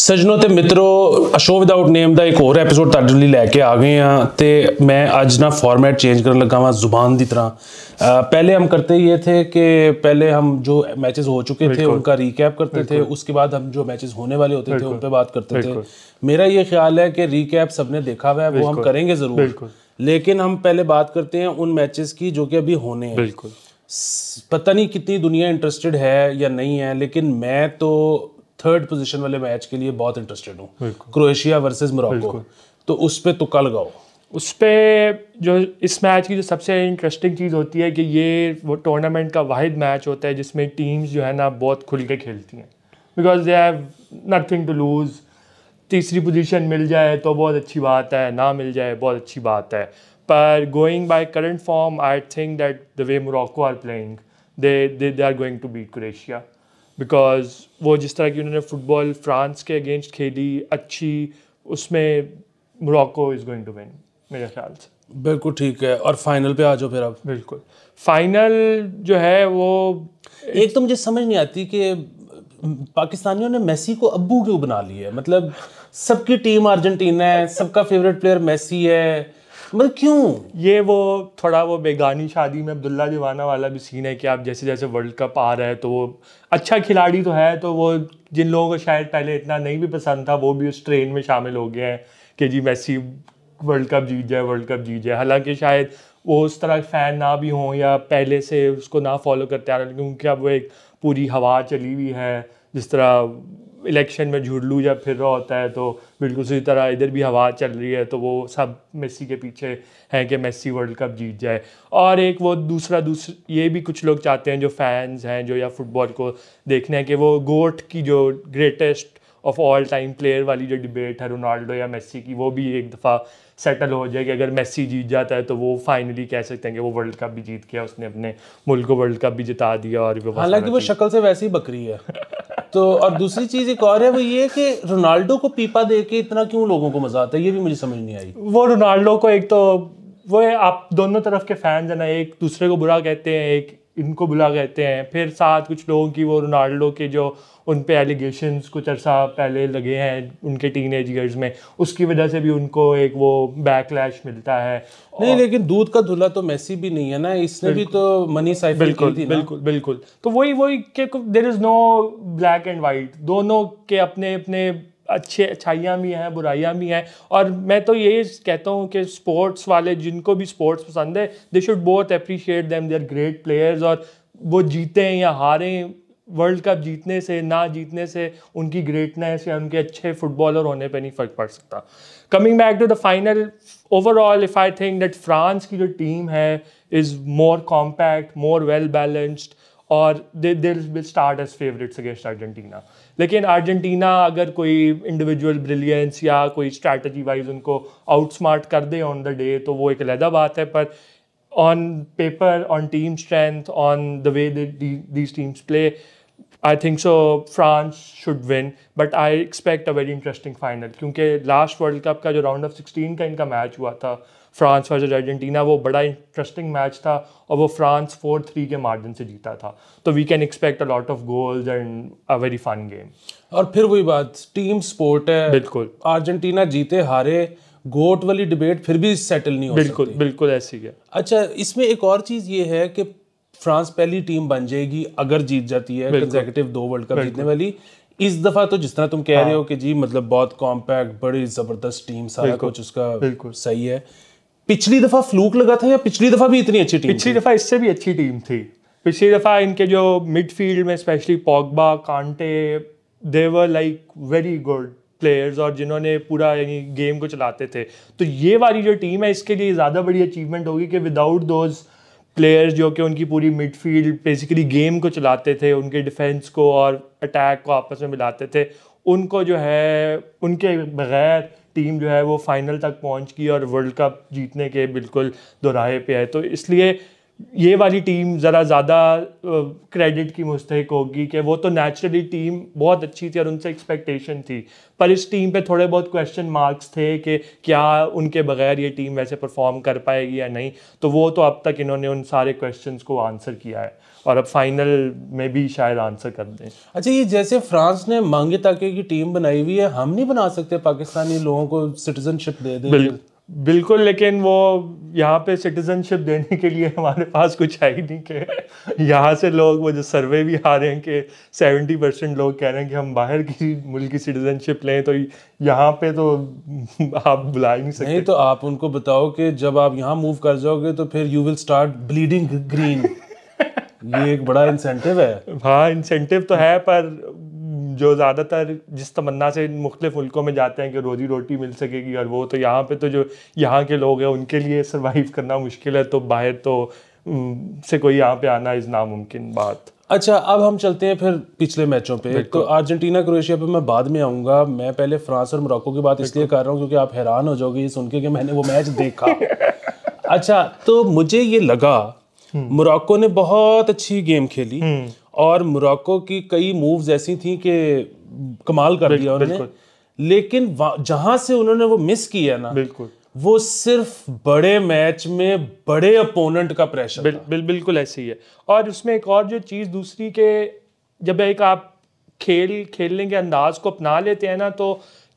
सजनों तो मित्रों अशो विदाउट नेम का एक होर एपीसोड ਤੁਹਾਡੇ लैके आ गए ਆ तो मैं अज ना फॉरमैट चेंज कर लगा वहाँ जुबान की तरह पहले हम करते ये थे कि पहले हम जो मैचेस हो चुके थे उनका रिकैप करते थे उसके बाद हम जो मैचेस होने वाले होते थे उन पर बात करते थे मेरा ये ख्याल है कि रिकैप सबने देखा हुआ है वो हम करेंगे ज़रूर लेकिन हम पहले बात करते हैं उन मैचेस की जो कि अभी होने हैं पता नहीं कितनी दुनिया इंटरेस्टेड है या नहीं है लेकिन मैं तो थर्ड पोजीशन वाले मैच के लिए बहुत इंटरेस्टेड हूँ क्रोएशिया वर्सेज मोरक्को तो उस पर तो कल गाओ उस पर जो इस मैच की जो सबसे इंटरेस्टिंग चीज़ होती है कि ये वो टूर्नामेंट का वाहिद मैच होता है जिसमें टीम्स जो है ना बहुत खुल के खेलती हैं because they have nothing to lose तीसरी पोजीशन मिल जाए तो बहुत अच्छी बात है ना मिल जाए बहुत अच्छी बात है पर going by current form I think that the way Morocco are playing they they are going to beat Croatia because वो जिस तरह की उन्होंने फुटबॉल फ्रांस के अगेंस्ट खेली अच्छी उसमें Morocco is going to win मेरे ख्याल से बिल्कुल ठीक है और फाइनल पे आ जाओ फिर आप बिल्कुल फाइनल जो है वो एक तो मुझे समझ नहीं आती कि पाकिस्तानियों ने मेसी को अब्बू क्यों बना लिया है मतलब सबकी टीम अर्जेंटीना है सबका फेवरेट प्लेयर मेसी है मतलब क्यों ये वो थोड़ा वो बेगानी शादी में अब्दुल्ला दीवाना वाला भी सीन है कि आप जैसे जैसे वर्ल्ड कप आ रहा है तो वो अच्छा खिलाड़ी तो है तो वो जिन लोगों को शायद पहले इतना नहीं भी पसंद था वो भी उस ट्रेन में शामिल हो गए हैं कि जी मैसी वर्ल्ड कप जीत जाए वर्ल्ड कप जीत जाए हालांकि शायद वो उस तरह फ़ैन ना भी हों या पहले से उसको ना फॉलो करते आ रहे क्योंकि अब वो एक पूरी हवा चली हुई है जिस तरह इलेक्शन में झुड़लू जब फिर रहा होता है तो बिल्कुल उसी तरह इधर भी हवा चल रही है तो वो सब मेसी के पीछे हैं कि मेसी वर्ल्ड कप जीत जाए और एक वो दूसरा दूसरा ये भी कुछ लोग चाहते हैं जो फैंस हैं जो या फुटबॉल को देखने हैं कि वो गोट की जो greatest of all time player वाली जो डिबेट है रोनाल्डो या मेसी की वो भी एक दफ़ा सेटल हो जाएगी अगर मेसी जीत जाता है तो वो फाइनली कह सकते हैं कि वो वर्ल्ड कप भी जीत गया उसने अपने मुल्क को वर्ल्ड कप भी जिता दिया और हालांकि वो शक्ल से वैसी बकरी है तो और दूसरी चीज एक और है वो ये कि रोनाल्डो को पीपा दे के इतना क्यों लोगों को मजा आता है ये भी मुझे समझ नहीं आई वो रोनाल्डो को एक तो वो आप दोनों तरफ के फैंस है ना एक दूसरे को बुरा कहते हैं एक इनको बुला कहते हैं फिर साथ कुछ लोगों की वो रोनाल्डो के जो उन पे एलिगेशंस कुछ अरसा पहले लगे हैं उनके टीन ईयर्स में उसकी वजह से भी उनको एक वो बैकलैश मिलता है नहीं लेकिन दूध का धुला तो मैसी भी नहीं है ना इसने भी तो मनी साइफर बिल्कुल थी बिल्कुल बिल्कुल तो वही वही there is no black and white दोनों के अपने अपने अच्छे अच्छाइयाँ भी हैं बुराइयाँ भी हैं और मैं तो ये कहता हूँ कि स्पोर्ट्स वाले जिनको भी स्पोर्ट्स पसंद है they should both appreciate them they are great players और वो जीतें या हारें वर्ल्ड कप जीतने से ना जीतने से उनकी ग्रेटनेस या उनके अच्छे फुटबॉलर होने पे नहीं फ़र्क पड़ सकता coming back to the final overall if I think that France की जो टीम है is more compact more well balanced और दे दिल will start as favourites against Argentina लेकिन अर्जेंटीना अगर कोई इंडिविजुअल ब्रिलियंस या कोई स्ट्रैटी वाइज उनको आउटस्मार्ट कर दे ऑन द डे तो वो एक अलहदा बात है पर on paper on team strength on the way these teams play I think so France should win but I expect a very interesting final क्योंकि लास्ट वर्ल्ड कप का जो राउंड ऑफ सिक्सटीन का इनका मैच हुआ था France versus Argentina वो बड़ा interesting match था और वो फ्रांस फोर थ्री के मार्जिन से जीता था तो we can expect a lot of goals and a very fun game और फिर वही बात टीम स्पोर्ट है बिल्कुल अर्जेंटीना जीते हारे गोट वाली डिबेट फिर भी सेटल नहीं हो बिल्कुल बिल्कुल ऐसी है अच्छा इसमें एक और चीज़ ये है कि फ्रांस पहली टीम बन जाएगी अगर जीत जाती है कंजर्वेटिव दो वर्ल्ड कप जीतने वाली इस दफा तो जिस तरह तुम कह हाँ। रहे हो हाँ। कि जी मतलब बहुत कॉम्पैक्ट बड़ी जबरदस्त टीम सारा कुछ उसका सही है पिछली दफा फ्लूक लगा था या पिछली दफा भी इतनी अच्छी टीम पिछली दफा इससे भी अच्छी टीम थी पिछली दफा इनके जो मिडफील्ड में specially Pogba Kante they were like very good players और जिन्होंने पूरा यानी गेम को चलाते थे तो ये वाली जो टीम है इसके लिए ज़्यादा बड़ी अचीवमेंट होगी कि विदाउट दोज़ प्लेयर्स जो कि उनकी पूरी मिडफील्ड बेसिकली गेम को चलाते थे उनके डिफेंस को और अटैक को आपस में मिलाते थे उनको जो है उनके बगैर टीम जो है वो फाइनल तक पहुंच गई और वर्ल्ड कप जीतने के बिल्कुल दोराहे पे है तो इसलिए ये वाली टीम ज़रा ज़्यादा क्रेडिट की मुस्तक होगी कि वो तो नेचुरली टीम बहुत अच्छी थी और उनसे एक्सपेक्टेशन थी पर इस टीम पे थोड़े बहुत क्वेश्चन मार्क्स थे कि क्या उनके बगैर ये टीम वैसे परफॉर्म कर पाएगी या नहीं तो वो तो अब तक इन्होंने उन सारे क्वेश्चन को आंसर किया है और अब फाइनल में भी शायद आंसर कर दें अच्छा ये जैसे फ्रांस ने मांगे ताकि की टीम बनाई हुई है हम नहीं बना सकते पाकिस्तानी लोगों को सिटीजनशिप दे दें बिल्कुल लेकिन वो यहाँ पे सिटीजनशिप देने के लिए हमारे पास कुछ है ही नहीं कि यहाँ से लोग वो जो सर्वे भी आ रहे हैं कि सेवेंटी परसेंट लोग कह रहे हैं कि हम बाहर की मुल्क की सिटीजनशिप लें तो यहाँ पे तो आप बुला ही नहीं सकते नहीं तो आप उनको बताओ कि जब आप यहाँ मूव कर जाओगे तो फिर you will start bleeding green ये एक बड़ा इंसेंटिव है हाँ इंसेंटिव तो है पर जो ज़्यादातर जिस तमन्ना से मुख्तलिफ मुल्कों में जाते हैं कि रोज़ी रोटी मिल सकेगी और वो तो यहाँ पे तो जो यहाँ के लोग हैं उनके लिए सर्वाइव करना मुश्किल है तो बाहर तो से कोई यहाँ पे आना इज़ नामुमकिन बात अच्छा अब हम चलते हैं फिर पिछले मैचों पे तो अर्जेंटीना क्रोएशिया पे मैं बाद में आऊँगा मैं पहले फ्रांस और मोरक्को की बात इसलिए कर रहा हूँ क्योंकि आप हैरान हो जाओगे सुन के कि मैंने वो मैच देखा अच्छा तो मुझे ये लगा मोरक्को हम्म। ने बहुत अच्छी गेम खेली हम्म। और मोरक्को की कई मूव्स ऐसी थी कि कमाल कर दिया उन्होंने लेकिन जहां से उन्होंने वो मिस किया ना बिल्कुल वो सिर्फ बड़े मैच में बड़े अपोनेंट का प्रेशर बिल, बिल, बिल्कुल ऐसे ही है और उसमें एक और जो चीज़ दूसरी के जब एक आप खेल खेलने के अंदाज को अपना लेते हैं ना तो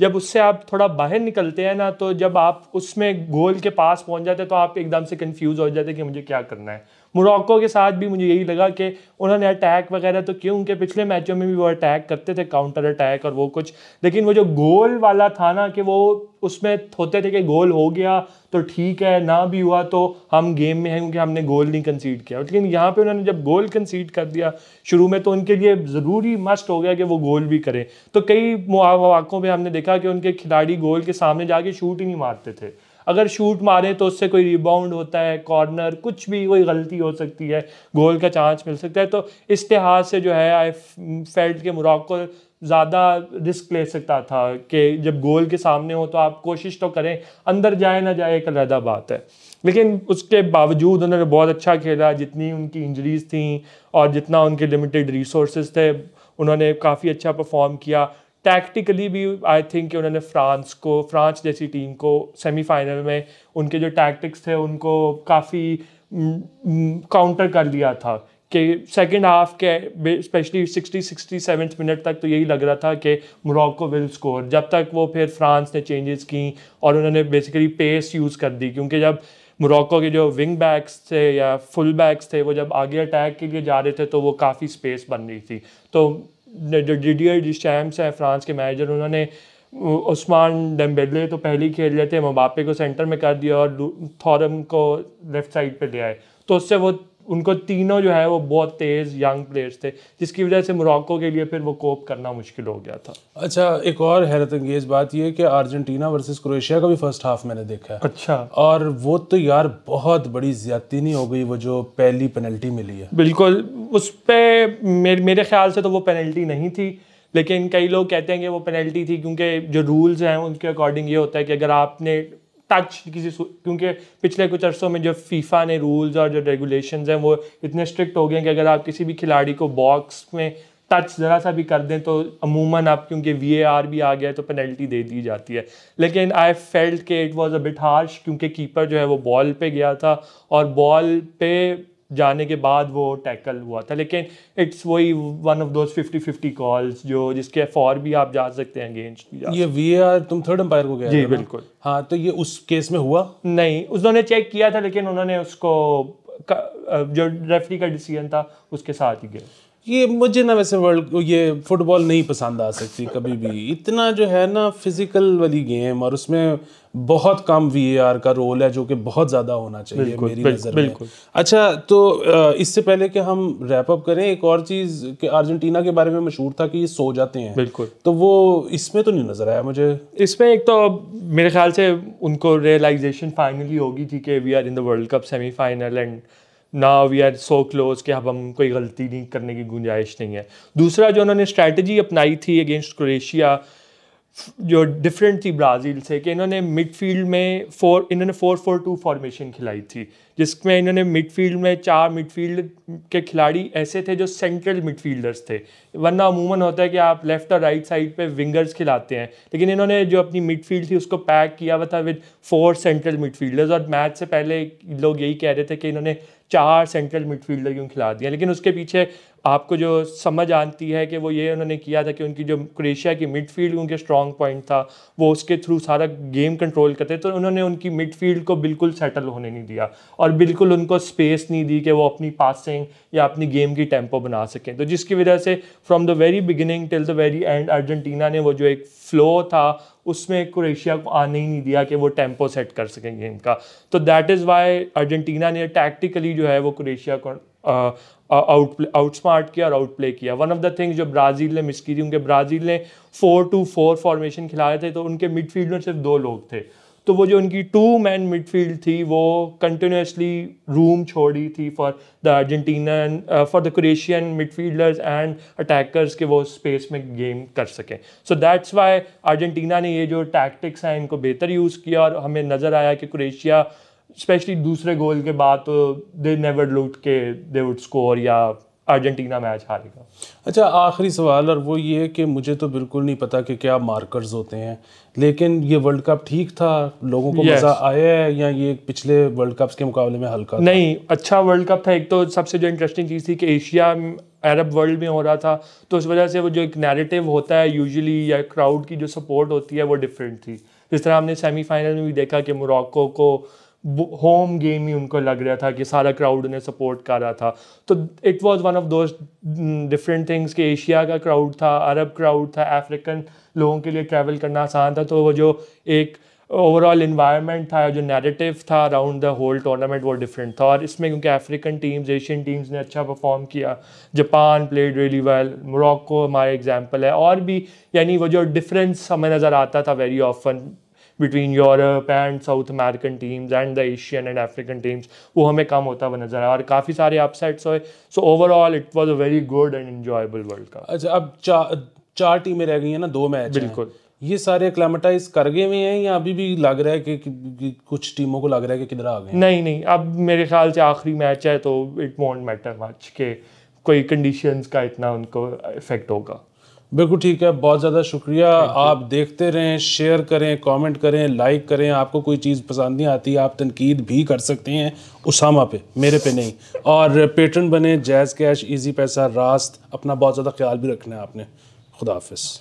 जब उससे आप थोड़ा बाहर निकलते हैं ना तो जब आप उसमें गोल के पास पहुंच जाते हैं तो आप एकदम से कंफ्यूज हो जाते हैं कि मुझे क्या करना है मोरक्को के साथ भी मुझे यही लगा कि उन्होंने अटैक वगैरह तो क्यों उनके पिछले मैचों में भी वो अटैक करते थे काउंटर अटैक और वो कुछ लेकिन वो जो गोल वाला था ना कि वो उसमें होते थे कि गोल हो गया तो ठीक है ना भी हुआ तो हम गेम में हैं क्योंकि हमने गोल नहीं कंसीड किया लेकिन यहाँ पे उन्होंने जब गोल कंसीड कर दिया शुरू में तो उनके लिए ज़रूरी मस्ट हो गया कि वो गोल भी करें तो कई मौाकों में हमने देखा कि उनके खिलाड़ी गोल के सामने जाके शूट ही नहीं मारते थे अगर शूट मारें तो उससे कोई रिबाउंड होता है कॉर्नर कुछ भी कोई गलती हो सकती है गोल का चांस मिल सकता है तो इस लिहाज से जो है आई फेल्ट के मुराको ज़्यादा रिस्क ले सकता था कि जब गोल के सामने हो तो आप कोशिश तो करें अंदर जाए ना जाए एक अलहदा बात है लेकिन उसके बावजूद उन्होंने बहुत अच्छा खेला जितनी उनकी इंजरीज थी और जितना उनके लिमिटेड रिसोर्स थे उन्होंने काफ़ी अच्छा परफॉर्म किया टैक्टिकली भी आई थिंक उन्होंने फ्रांस को फ्रांस जैसी टीम को सेमीफाइनल में उनके जो टैक्टिक्स थे उनको काफ़ी काउंटर कर दिया था कि सेकेंड हाफ के specially sixty sixty seven minute तक तो यही लग रहा था कि मोरक्को विल स्कोर जब तक वो फिर फ्रांस ने चेंजेस की और उन्होंने बेसिकली पेस यूज़ कर दी क्योंकि जब मोरक्को के जो विंग बैक्स थे या फुल बैक्स थे वो जब आगे अटैक के लिए जा रहे थे तो वो काफ़ी स्पेस बन रही थी तो जो डी डी आई हैं फ्रांस के मैनेजर उन्होंने उस्मान डेम्बेले तो पहले ही खेल रहे थे मोबापे को सेंटर में कर दिया और थॉरम को लेफ्ट साइड पर ले आए तो उससे वो उनको तीनों जो है वो बहुत तेज़ यंग प्लेयर्स थे जिसकी वजह से मोरक्को के लिए फिर वो कोप करना मुश्किल हो गया था अच्छा एक और हैरत अंगेज़ बात यह कि अर्जेंटीना वर्सेस क्रोएशिया का भी फर्स्ट हाफ मैंने देखा है अच्छा और वो तो यार बहुत बड़ी ज्यादती नहीं हो गई वो जो पहली पेनल्टी मिली है बिल्कुल उस पर मेरे, मेरे ख्याल से तो वो पेनल्टी नहीं थी लेकिन कई लोग कहते हैं कि वो पेनल्टी थी क्योंकि जो रूल्स हैं उनके अकॉर्डिंग ये होता है कि अगर आपने टच किसी क्योंकि पिछले कुछ अरसों में जो फीफा ने रूल्स और जो रेगुलेशंस हैं वो इतने स्ट्रिक्ट हो गए हैं कि अगर आप किसी भी खिलाड़ी को बॉक्स में टच ज़रा सा भी कर दें तो अमूमन आप क्योंकि वी भी आ गया है तो पेनल्टी दे दी जाती है लेकिन आई फेल्ट के it was a bit harsh क्योंकि कीपर जो है वो बॉल पे गया था और बॉल पे जाने के बाद वो टैकल हुआ था लेकिन इट्स वही one of those fifty fifty calls जो जिसके फॉर भी आप जा सकते हैं अगेंस्ट ये वी आर तुम थर्ड अम्पायर को गए जी बिल्कुल हाँ तो ये उस केस में हुआ नहीं उन्होंने चेक किया था लेकिन उन्होंने उसको जो रेफरी का डिसीजन था उसके साथ ही गया ये मुझे ना वैसे वर्ल्ड ये फुटबॉल नहीं पसंद आ सकती कभी भी इतना जो है ना फिज़िकल वाली गेम और उसमें बहुत कम वी का रोल है जो कि बहुत ज़्यादा होना चाहिए बिल्कुल, मेरी बिल्कुल, नज़र बिल्कुल। में अच्छा तो इससे पहले कि हम रैप अप करें एक और चीज़ कि अर्जेंटीना के बारे में मशहूर था कि ये सो जाते हैं बिल्कुल तो वो इसमें तो नहीं नज़र आया मुझे इसमें एक तो मेरे ख्याल से उनको रियलाइजेशन फाइनली होगी थी कि we are in the world cup semifinal and ना वी आर सो क्लोज कि अब हम कोई गलती नहीं करने की गुंजाइश नहीं है दूसरा जो उन्होंने स्ट्रैटेजी अपनाई थी अगेंस्ट क्रोएशिया जो डिफरेंट थी ब्राज़ील से कि इन्होंने मिडफील्ड में फोर इन्होंने फोर फोर टू फॉर्मेशन खिलाई थी जिसमें इन्होंने मिडफील्ड में चार मिडफील्ड के खिलाड़ी ऐसे थे जो सेंट्रल मिडफील्डर्स थे वरना अमूमन होता है कि आप लेफ्ट और राइट साइड पे विंगर्स खिलाते हैं लेकिन इन्होंने जो अपनी मिडफील्ड थी उसको पैक किया हुआ था विद फोर सेंट्रल मिडफील्डर्स और मैच से पहले लोग यही कह रहे थे कि इन्होंने चार सेंट्रल मिडफील्डर क्यों खिला दिया लेकिन उसके पीछे आपको जो समझ आती है कि वो ये उन्होंने किया था कि उनकी जो क्रोएशिया की मिडफील्ड उनके स्ट्रॉन्ग पॉइंट था वो उसके थ्रू सारा गेम कंट्रोल करते तो उन्होंने उनकी मिडफील्ड को बिल्कुल सेटल होने नहीं दिया और बिल्कुल उनको स्पेस नहीं दी कि वो अपनी पासिंग या अपनी गेम की टेम्पो बना सकें तो जिसकी वजह से from the very beginning till the very end Argentina ने वो जो एक फ्लो था उसमें क्रोएशिया को आने ही नहीं दिया कि वो टेम्पो सेट कर सकें गेम का तो दैट इज़ वाई अर्जेंटीना ने टैक्टिकली जो है वो क्रोएशिया को आउट आउटस्मार्ट किया और आउट प्ले किया वन ऑफ द थिंग्स जो ब्राज़ील ने मिस की थी उनके ब्राज़ील ने फोर टू फोर फॉर्मेशन खिलाए थे तो उनके मिडफील्ड में सिर्फ दो लोग थे तो वो जो उनकी टू मैन मिडफील्ड थी वो कंटिन्यूसली रूम छोड़ी थी for the Argentinian for the Croatian midfielders and attackers के वो स्पेस में गेम कर सकें सो दैट्स वाई अर्जेंटीना ने ये जो टैक्टिक्स हैं इनको बेहतर यूज़ किया और हमें नज़र आया कि क्रोएशिया स्पेशली दूसरे गोल के बाद तो दे नेवर लुक के दे वुड स्कोर या अर्जेंटीना मैच हारेगा अच्छा आखिरी सवाल और वो ये है कि मुझे तो बिल्कुल नहीं पता कि क्या मार्कर्स होते हैं लेकिन ये वर्ल्ड कप ठीक था लोगों को yes. मज़ा आया है या ये पिछले वर्ल्ड कप्स के मुकाबले में हल्का नहीं था? अच्छा वर्ल्ड कप था एक तो सबसे जो इंटरेस्टिंग चीज़ थी कि एशिया अरब वर्ल्ड में हो रहा था तो उस वजह से वो जो एक नैरेटिव होता है यूजली या क्राउड की जो सपोर्ट होती है वो डिफरेंट थी जिस तरह हमने सेमीफाइनल में भी देखा कि मोरक्को को होम गेम ही उनको लग रहा था कि सारा क्राउड उन्हें सपोर्ट कर रहा था तो it was one of those different things कि एशिया का क्राउड था अरब क्राउड था अफ्रीकन लोगों के लिए ट्रैवल करना आसान था तो वो जो एक ओवरऑल इन्वायरमेंट था जो नैरेटिव था अराउंड द होल टूर्नामेंट वो डिफरेंट था और इसमें क्योंकि अफ्रीकन टीम्स एशियन टीम्स ने अच्छा परफॉर्म किया Japan played really well Morocco हमारा एग्जांपल है और भी यानी वो जो डिफरेंस हमें नज़र आता था very often between Europe and South American teams and the Asian and African teams वो हमें कम होता हुआ नजर आया और काफ़ी सारे अपसेट्स हुए so overall it was a very good and enjoyable world cup अच्छा अब चार चार टीमें रह गई हैं ना दो मैच बिल्कुल ये सारे क्लाइमेटाइज कर गए हुए हैं या अभी भी लग रहा है कि, कि, कि कुछ टीमों को लग रहा है कि किधर आ गए नहीं नहीं अब मेरे ख्याल से आखिरी मैच है तो इट वॉन्ट मैटर मच के कोई कंडीशंस का इतना उनको इफेक्ट होगा बिल्कुल ठीक है बहुत ज़्यादा शुक्रिया आप देखते रहें शेयर करें कमेंट करें लाइक करें आपको कोई चीज़ पसंद नहीं आती आप तनकीद भी कर सकते हैं उसामा पे मेरे पे नहीं और पेटर्न बने जैज़ कैश इजी पैसा रास्त अपना बहुत ज़्यादा ख्याल भी रखना है आपने खुदा हाफ